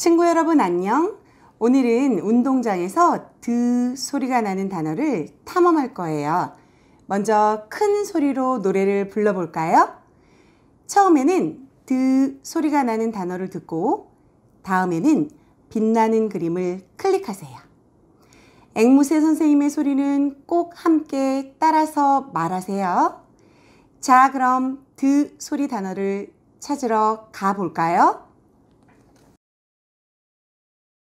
친구 여러분 안녕. 오늘은 운동장에서 드 소리가 나는 단어를 탐험할 거예요. 먼저 큰 소리로 노래를 불러볼까요? 처음에는 드 소리가 나는 단어를 듣고 다음에는 빛나는 그림을 클릭하세요. 앵무새 선생님의 소리는 꼭 함께 따라서 말하세요. 자, 그럼 드 소리 단어를 찾으러 가볼까요?